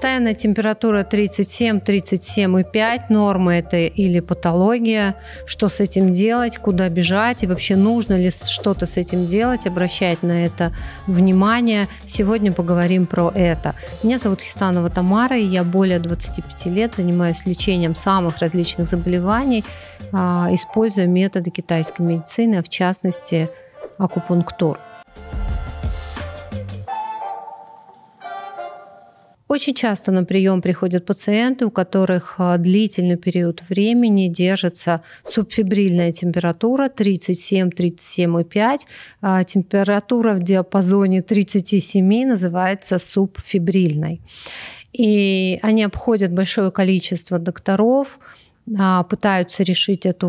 Постоянная температура 37-37,5, Норма это или патология. Что с этим делать, куда бежать и вообще нужно ли что-то с этим делать, обращать на это внимание. Сегодня поговорим про это. Меня зовут Хистанова Тамара, и я более 25 лет занимаюсь лечением самых различных заболеваний, а, используя методы китайской медицины, а в частности акупунктуру. Очень часто на прием приходят пациенты, у которых а, длительный период времени держится субфибрильная температура 37-37,5. А, температура в диапазоне 37 называется субфибрильной. И они обходят большое количество докторов, а, пытаются решить эту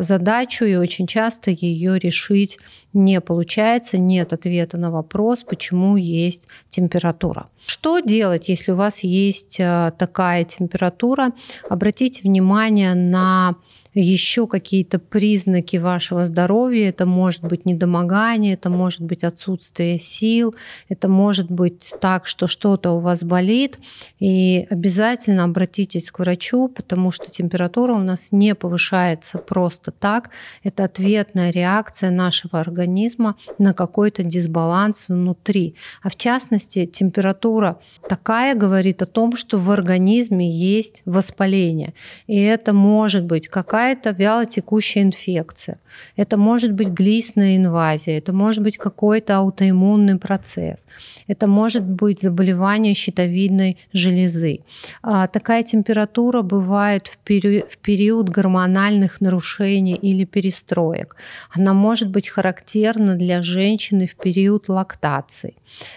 задачу, и очень часто ее решить не получается, нет ответа на вопрос, почему есть температура. Что делать, если у вас есть а, такая температура? Обратите внимание на еще какие-то признаки вашего здоровья. Это может быть недомогание, это может быть отсутствие сил, это может быть так, что что-то у вас болит. И обязательно обратитесь к врачу, потому что температура у нас не повышается просто так. Это ответная реакция нашего организма на какой-то дисбаланс внутри. А в частности, температура такая говорит о том, что в организме есть воспаление. И это может быть какая какая-то вялотекущая инфекция, это может быть глистная инвазия, это может быть какой-то аутоиммунный процесс, это может быть заболевание щитовидной железы. А, такая температура бывает в, пери в период гормональных нарушений или перестроек. Она может быть характерна для женщины в период лактации.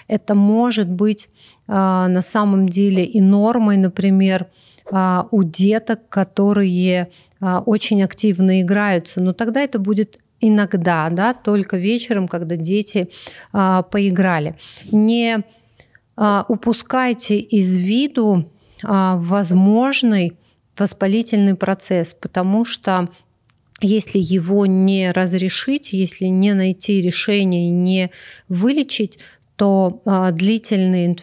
Это может быть а, на самом деле и нормой, например, а, у деток, которые а, очень активно играются, но тогда это будет иногда, да, только вечером, когда дети а, поиграли. Не а, упускайте из виду а, возможный воспалительный процесс, потому что если его не разрешить, если не найти решение, не вылечить, то а, длительные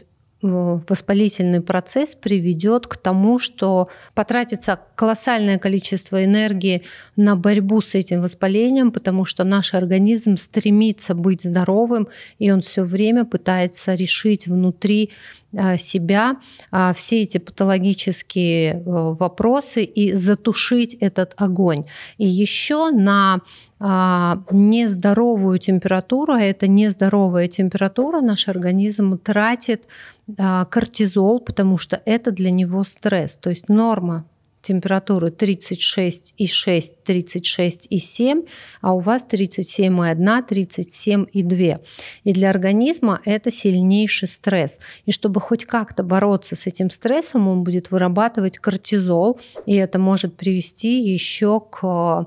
воспалительный процесс приведет к тому, что потратится колоссальное количество энергии на борьбу с этим воспалением, потому что наш организм стремится быть здоровым, и он все время пытается решить внутри э, себя э, все эти патологические э, вопросы и затушить этот огонь. И еще на а, нездоровую температуру, а это нездоровая температура, наш организм тратит а, кортизол, потому что это для него стресс. То есть норма температуры 36,6, 36,7, а у вас 37,1, 37,2. И для организма это сильнейший стресс. И чтобы хоть как-то бороться с этим стрессом, он будет вырабатывать кортизол, и это может привести еще к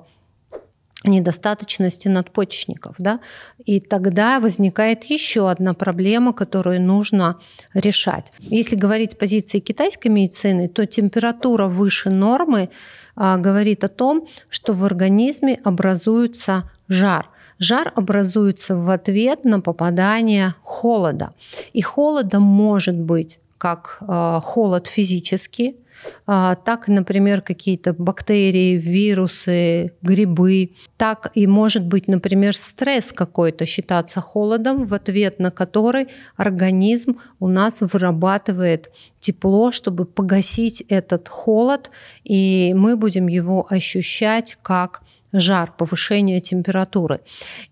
недостаточности надпочечников. Да? И тогда возникает еще одна проблема, которую нужно решать. Если говорить с позиции китайской медицины, то температура выше нормы а, говорит о том, что в организме образуется жар. Жар образуется в ответ на попадание холода. И холода может быть как а, холод физический, а, так, например, какие-то бактерии, вирусы, грибы. Так и может быть, например, стресс какой-то считаться холодом, в ответ на который организм у нас вырабатывает тепло, чтобы погасить этот холод, и мы будем его ощущать как жар, повышение температуры.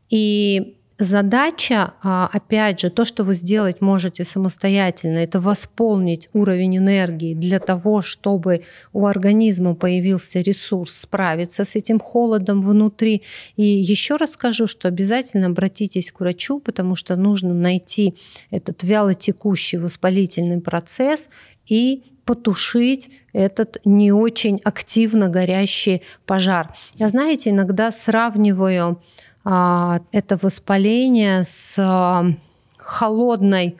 И задача, а, опять же, то, что вы сделать можете самостоятельно, это восполнить уровень энергии для того, чтобы у организма появился ресурс справиться с этим холодом внутри. И еще раз скажу, что обязательно обратитесь к врачу, потому что нужно найти этот вялотекущий воспалительный процесс и потушить этот не очень активно горящий пожар. Я, знаете, иногда сравниваю а, это воспаление с а, холодной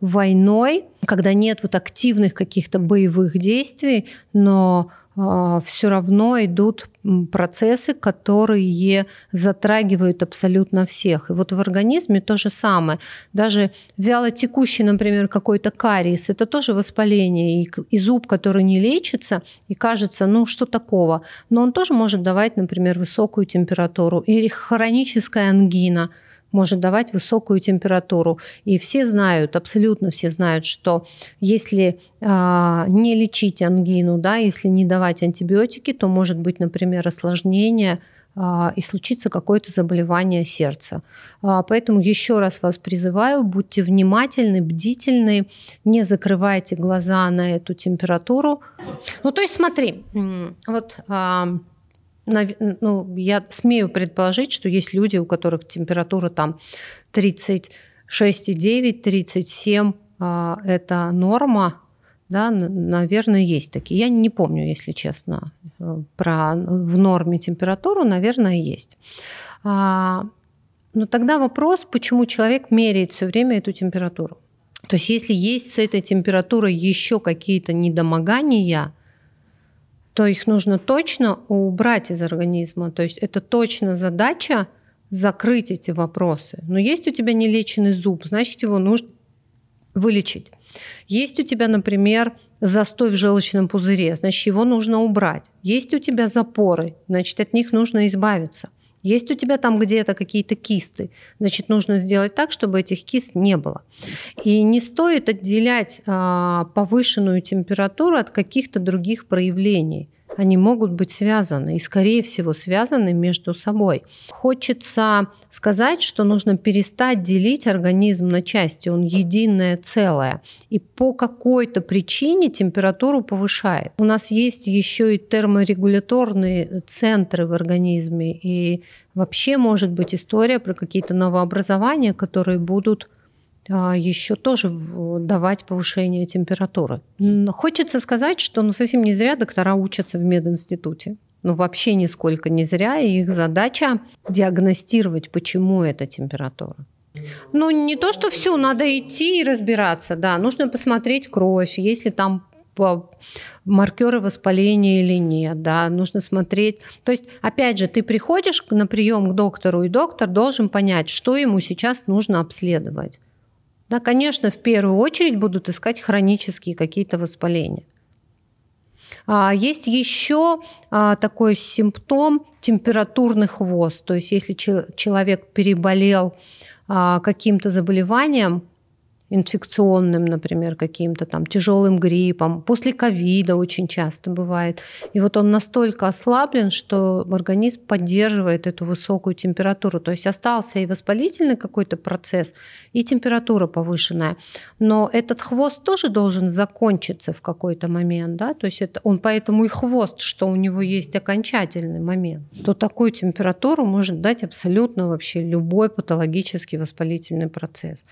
войной, когда нет вот активных каких-то боевых действий, но а, все равно идут процессы, которые затрагивают абсолютно всех. И вот в организме то же самое. Даже вялотекущий, например, какой-то кариес, это тоже воспаление, и, и зуб, который не лечится, и кажется, ну что такого. Но он тоже может давать, например, высокую температуру. Или хроническая ангина – может давать высокую температуру. И все знают, абсолютно все знают, что если э, не лечить ангину, да, если не давать антибиотики, то может быть, например, осложнение а, и случится какое-то заболевание сердца. А, поэтому еще раз вас призываю, будьте внимательны, бдительны, не закрывайте глаза на эту температуру. Ну, то есть смотри, вот ну, я смею предположить, что есть люди, у которых температура там 36,9, 37 а, это норма, да, наверное, есть такие. Я не помню, если честно, э, про в норме температуру, наверное, есть. А, но тогда вопрос, почему человек меряет все время эту температуру. То есть если есть с этой температурой еще какие-то недомогания, то их нужно точно убрать из организма. То есть это точно задача закрыть эти вопросы. Но есть у тебя нелеченный зуб, значит, его нужно вылечить. Есть у тебя, например, застой в желчном пузыре, значит, его нужно убрать. Есть у тебя запоры, значит, от них нужно избавиться – есть у тебя там где-то какие-то кисты, значит, нужно сделать так, чтобы этих кист не было. И не стоит отделять а, повышенную температуру от каких-то других проявлений они могут быть связаны и, скорее всего, связаны между собой. Хочется сказать, что нужно перестать делить организм на части, он единое целое. И по какой-то причине температуру повышает. У нас есть еще и терморегуляторные центры в организме, и вообще может быть история про какие-то новообразования, которые будут а, еще тоже давать повышение температуры. Хочется сказать, что ну, совсем не зря доктора учатся в мединституте. Ну, вообще нисколько не зря. И их задача диагностировать, почему эта температура. Ну, не то, что все, надо идти и разбираться, да. Нужно посмотреть кровь, если там маркеры воспаления или нет, да, нужно смотреть. То есть, опять же, ты приходишь на прием к доктору, и доктор должен понять, что ему сейчас нужно обследовать да, конечно, в первую очередь будут искать хронические какие-то воспаления. А есть еще а, такой симптом температурный хвост. То есть если человек переболел а, каким-то заболеванием, инфекционным, например, каким-то там тяжелым гриппом. После ковида очень часто бывает. И вот он настолько ослаблен, что организм поддерживает эту высокую температуру. То есть остался и воспалительный какой-то процесс, и температура повышенная. Но этот хвост тоже должен закончиться в какой-то момент. Да? То есть это, он поэтому и хвост, что у него есть окончательный момент. То такую температуру может дать абсолютно вообще любой патологический воспалительный процесс.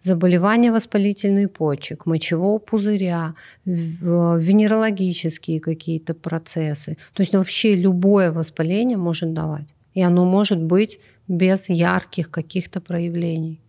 Заболевание воспалительный почек, мочевого пузыря, венерологические какие-то процессы. То есть вообще любое воспаление может давать. И оно может быть без ярких каких-то проявлений.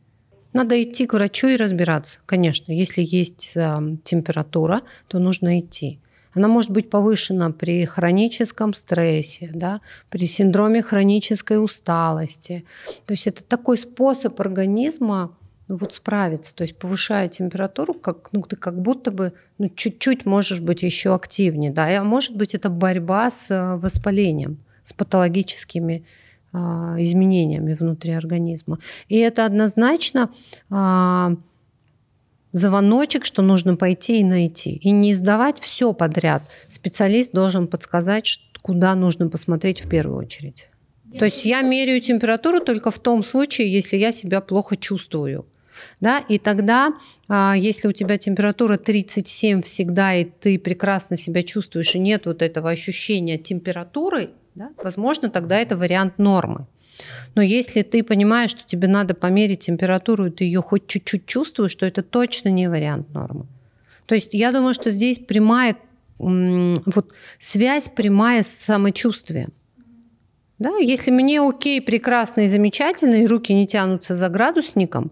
Надо идти к врачу и разбираться. Конечно, если есть э, температура, то нужно идти. Она может быть повышена при хроническом стрессе, да, при синдроме хронической усталости. То есть это такой способ организма ну, вот справиться. То есть повышая температуру, как, ну, ты как будто бы ну, чуть-чуть можешь быть еще активнее. Да? А может быть, это борьба с э, воспалением, с патологическими а, изменениями внутри организма. И это однозначно а, звоночек, что нужно пойти и найти. И не издавать все подряд. Специалист должен подсказать, куда нужно посмотреть в первую очередь. То есть я меряю температуру только в том случае, если я себя плохо чувствую. Да? И тогда, а, если у тебя температура 37 всегда, и ты прекрасно себя чувствуешь, и нет вот этого ощущения температуры, да, возможно, тогда это вариант нормы. Но если ты понимаешь, что тебе надо померить температуру, и ты ее хоть чуть-чуть чувствуешь, то это точно не вариант нормы. То есть я думаю, что здесь прямая вот связь прямая с самочувствием. Да? Если мне окей, прекрасно и замечательно, и руки не тянутся за градусником,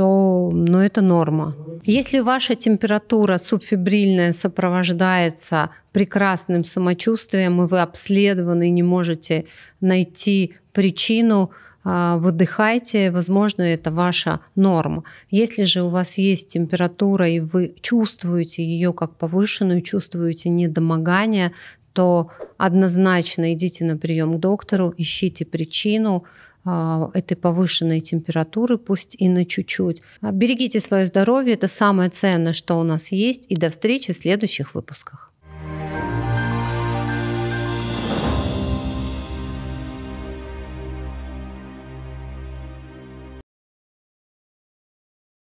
что ну, это норма. Если ваша температура субфибрильная сопровождается прекрасным самочувствием, и вы обследованы, и не можете найти причину, а, выдыхайте, возможно, это ваша норма. Если же у вас есть температура, и вы чувствуете ее как повышенную, чувствуете недомогание, то однозначно идите на прием к доктору, ищите причину, а, этой повышенной температуры, пусть и на чуть-чуть. А, берегите свое здоровье, это самое ценное, что у нас есть. И до встречи в следующих выпусках.